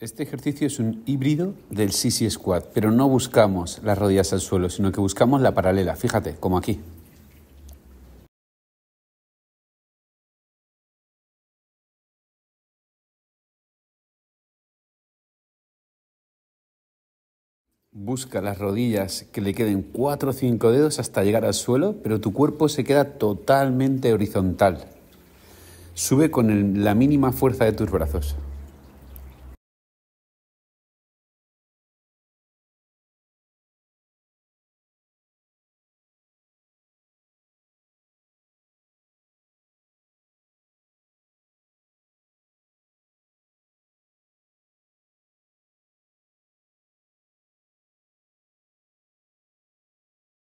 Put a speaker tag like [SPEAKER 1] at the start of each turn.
[SPEAKER 1] Este ejercicio es un híbrido
[SPEAKER 2] del Sisi Squat, pero no buscamos las rodillas al suelo,
[SPEAKER 3] sino que buscamos la paralela, fíjate, como aquí. Busca las rodillas que le
[SPEAKER 2] queden cuatro o cinco dedos hasta llegar al suelo, pero tu cuerpo se queda totalmente horizontal.
[SPEAKER 3] Sube con la mínima fuerza de tus brazos.